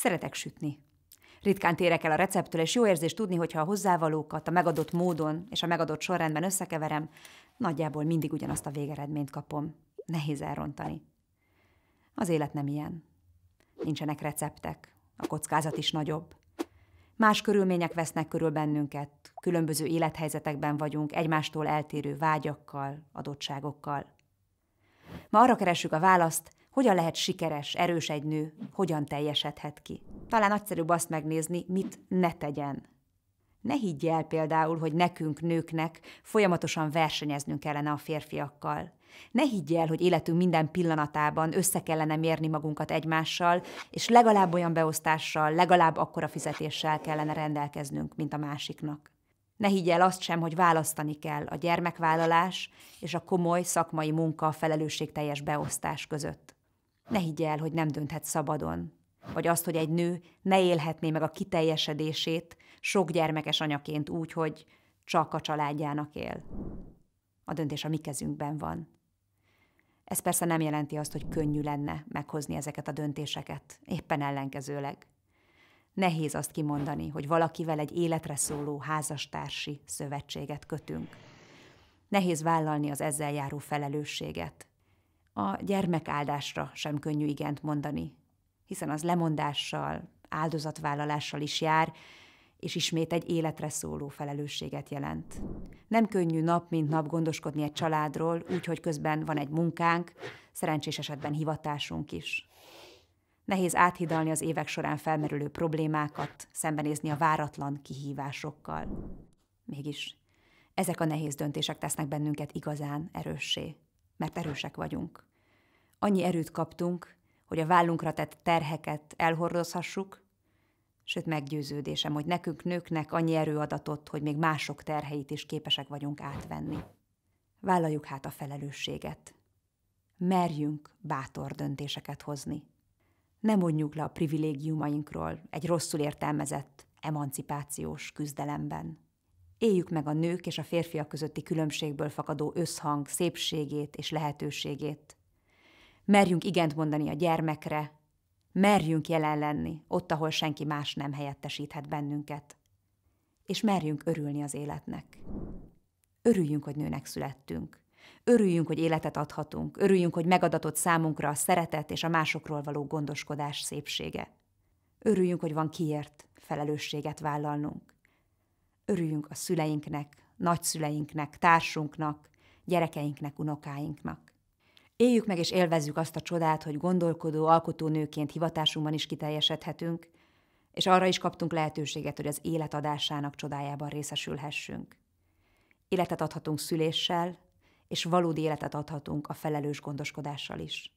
Szeretek sütni. Ritkán térek el a receptől, és jó érzés tudni, hogyha a hozzávalókat a megadott módon és a megadott sorrendben összekeverem, nagyjából mindig ugyanazt a végeredményt kapom. Nehéz elrontani. Az élet nem ilyen. Nincsenek receptek, a kockázat is nagyobb. Más körülmények vesznek körül bennünket, különböző élethelyzetekben vagyunk, egymástól eltérő vágyakkal, adottságokkal. Ma arra keressük a választ, hogyan lehet sikeres, erős egy nő? Hogyan teljesedhet ki? Talán nagyszerűbb azt megnézni, mit ne tegyen. Ne higgy el például, hogy nekünk, nőknek folyamatosan versenyeznünk kellene a férfiakkal. Ne higgy el, hogy életünk minden pillanatában össze kellene mérni magunkat egymással, és legalább olyan beosztással, legalább akkora fizetéssel kellene rendelkeznünk, mint a másiknak. Ne higgy el azt sem, hogy választani kell a gyermekvállalás és a komoly szakmai munka felelősségteljes beosztás között. Ne higgy el, hogy nem dönthet szabadon. Vagy azt, hogy egy nő ne élhetné meg a kiteljesedését sok gyermekes anyaként úgy, hogy csak a családjának él. A döntés a mi kezünkben van. Ez persze nem jelenti azt, hogy könnyű lenne meghozni ezeket a döntéseket, éppen ellenkezőleg. Nehéz azt kimondani, hogy valakivel egy életre szóló házastársi szövetséget kötünk. Nehéz vállalni az ezzel járó felelősséget, a gyermekáldásra sem könnyű igent mondani, hiszen az lemondással, áldozatvállalással is jár, és ismét egy életre szóló felelősséget jelent. Nem könnyű nap mint nap gondoskodni egy családról, úgy, hogy közben van egy munkánk, szerencsés esetben hivatásunk is. Nehéz áthidalni az évek során felmerülő problémákat, szembenézni a váratlan kihívásokkal. Mégis ezek a nehéz döntések tesznek bennünket igazán erőssé, mert erősek vagyunk. Annyi erőt kaptunk, hogy a vállunkra tett terheket elhordozhassuk, sőt meggyőződésem, hogy nekünk nőknek annyi erő adatot, hogy még mások terheit is képesek vagyunk átvenni. Vállaljuk hát a felelősséget. Merjünk bátor döntéseket hozni. Ne mondjuk le a privilégiumainkról egy rosszul értelmezett, emancipációs küzdelemben. Éljük meg a nők és a férfiak közötti különbségből fakadó összhang szépségét és lehetőségét, Merjünk igent mondani a gyermekre, merjünk jelen lenni ott, ahol senki más nem helyettesíthet bennünket, és merjünk örülni az életnek. Örüljünk, hogy nőnek születtünk. Örüljünk, hogy életet adhatunk. Örüljünk, hogy megadatott számunkra a szeretet és a másokról való gondoskodás szépsége. Örüljünk, hogy van kiért felelősséget vállalnunk. Örüljünk a szüleinknek, nagyszüleinknek, társunknak, gyerekeinknek, unokáinknak. Éljük meg és élvezzük azt a csodát, hogy gondolkodó, alkotó nőként hivatásunkban is kiteljesedhetünk, és arra is kaptunk lehetőséget, hogy az élet adásának csodájában részesülhessünk. Életet adhatunk szüléssel, és valódi életet adhatunk a felelős gondoskodással is.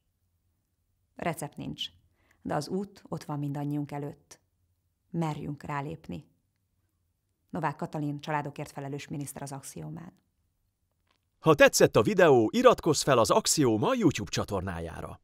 Recept nincs, de az út ott van mindannyiunk előtt. Merjünk rálépni. Novák Katalin, családokért felelős miniszter az Axiomán. Ha tetszett a videó, iratkozz fel az Axioma YouTube csatornájára.